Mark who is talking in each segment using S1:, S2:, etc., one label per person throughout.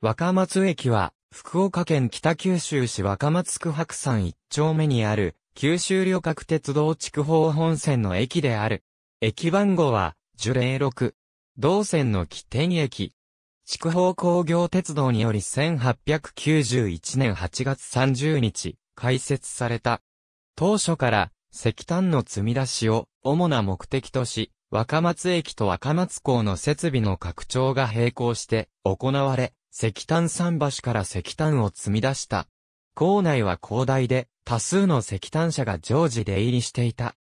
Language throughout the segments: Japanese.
S1: 若松駅は、福岡県北九州市若松区白山一丁目にある、九州旅客鉄道筑豊本線の駅である。駅番号は、樹齢6。同線の起点駅。筑豊工業鉄道により1891年8月30日、開設された。当初から、石炭の積み出しを、主な目的とし、若松駅と若松港の設備の拡張が並行して行われ、石炭桟橋から石炭を積み出した。港内は広大で、多数の石炭車が常時出入りしていた。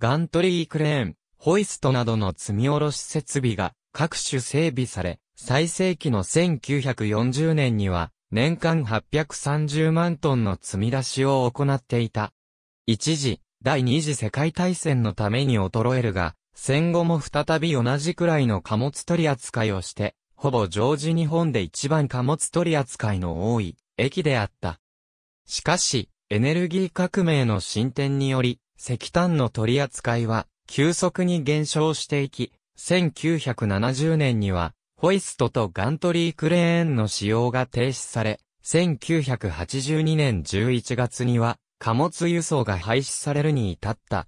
S1: ガントリークレーン、ホイストなどの積み下ろし設備が各種整備され、最盛期の1940年には年間830万トンの積み出しを行っていた。一時、第二次世界大戦のために衰えるが、戦後も再び同じくらいの貨物取り扱いをして、ほぼ常時日本で一番貨物取扱いの多い駅であった。しかし、エネルギー革命の進展により、石炭の取扱いは急速に減少していき、1970年には、ホイストとガントリークレーンの使用が停止され、1982年11月には、貨物輸送が廃止されるに至った。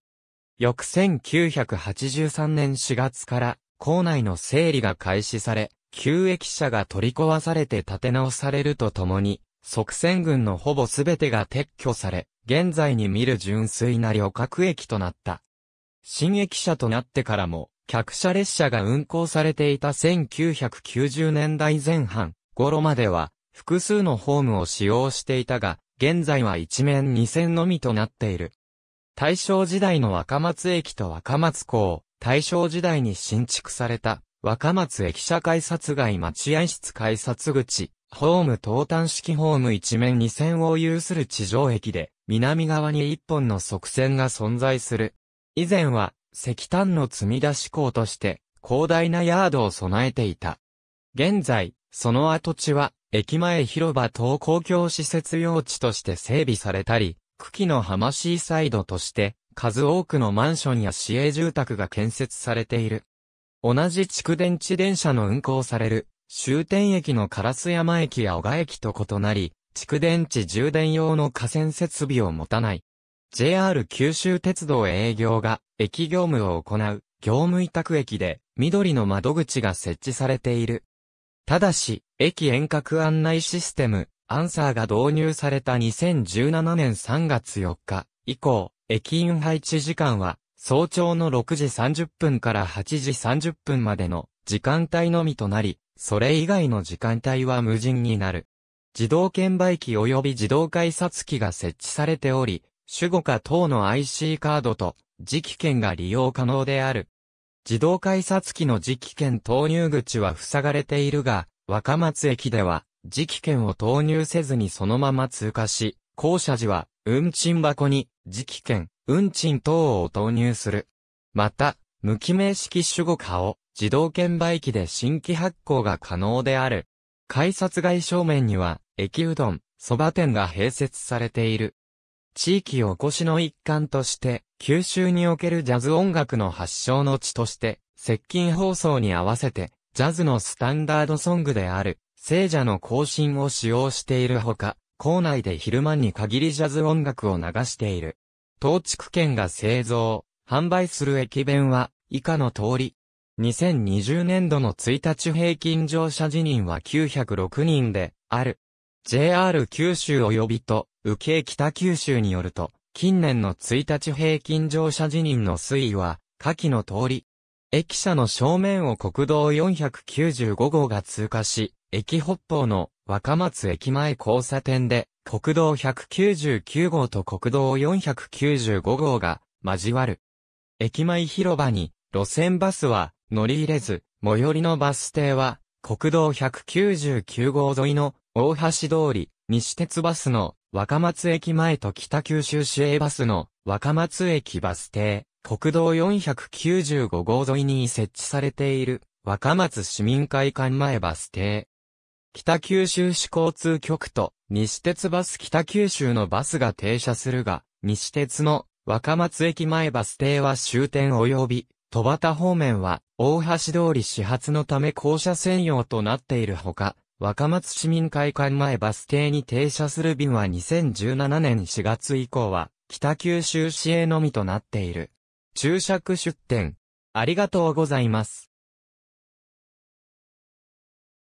S1: 翌1983年4月から、校内の整理が開始され、旧駅舎が取り壊されて建て直されるとともに、即戦軍のほぼすべてが撤去され、現在に見る純粋な旅客駅となった。新駅舎となってからも、客車列車が運行されていた1990年代前半頃までは、複数のホームを使用していたが、現在は一面二線のみとなっている。大正時代の若松駅と若松港、大正時代に新築された若松駅舎改札街待合室改札口、ホーム東端式ホーム一面2線を有する地上駅で、南側に1本の側線が存在する。以前は、石炭の積み出し港として、広大なヤードを備えていた。現在、その跡地は、駅前広場等公共施設用地として整備されたり、茎の浜シーサイドとして、数多くのマンションや市営住宅が建設されている。同じ蓄電池電車の運行される終点駅の烏山駅や小賀駅と異なり、蓄電池充電用の河川設備を持たない。JR 九州鉄道営業が駅業務を行う業務委託駅で緑の窓口が設置されている。ただし、駅遠隔案内システム、アンサーが導入された2017年3月4日以降、駅員配置時間は早朝の6時30分から8時30分までの時間帯のみとなり、それ以外の時間帯は無人になる。自動券売機及び自動改札機が設置されており、主語か等の IC カードと磁気券が利用可能である。自動改札機の磁気券投入口は塞がれているが、若松駅では磁気券を投入せずにそのまま通過し、降車時は運賃箱に磁気券、運賃等を投入する。また、無記名式主語化を自動券売機で新規発行が可能である。改札外正面には、駅うどん、蕎麦店が併設されている。地域おこしの一環として、九州におけるジャズ音楽の発祥の地として、接近放送に合わせて、ジャズのスタンダードソングである、聖者の更新を使用しているほか、校内で昼間に限りジャズ音楽を流している。東地区圏が製造、販売する駅弁は、以下の通り。2020年度の1日平均乗車辞任は906人で、ある。JR 九州及びと、右京北九州によると、近年の1日平均乗車辞任の推移は、下記の通り。駅舎の正面を国道495号が通過し、駅北方の若松駅前交差点で国道199号と国道495号が交わる。駅前広場に路線バスは乗り入れず、最寄りのバス停は国道199号沿いの大橋通り、西鉄バスの若松駅前と北九州市営バスの若松駅バス停、国道495号沿いに設置されている若松市民会館前バス停。北九州市交通局と西鉄バス北九州のバスが停車するが、西鉄の若松駅前バス停は終点及び、戸端方面は大橋通り始発のため校舎専用となっているほか、若松市民会館前バス停に停車する便は2017年4月以降は、北九州市営のみとなっている。注釈出店。ありがとうございます。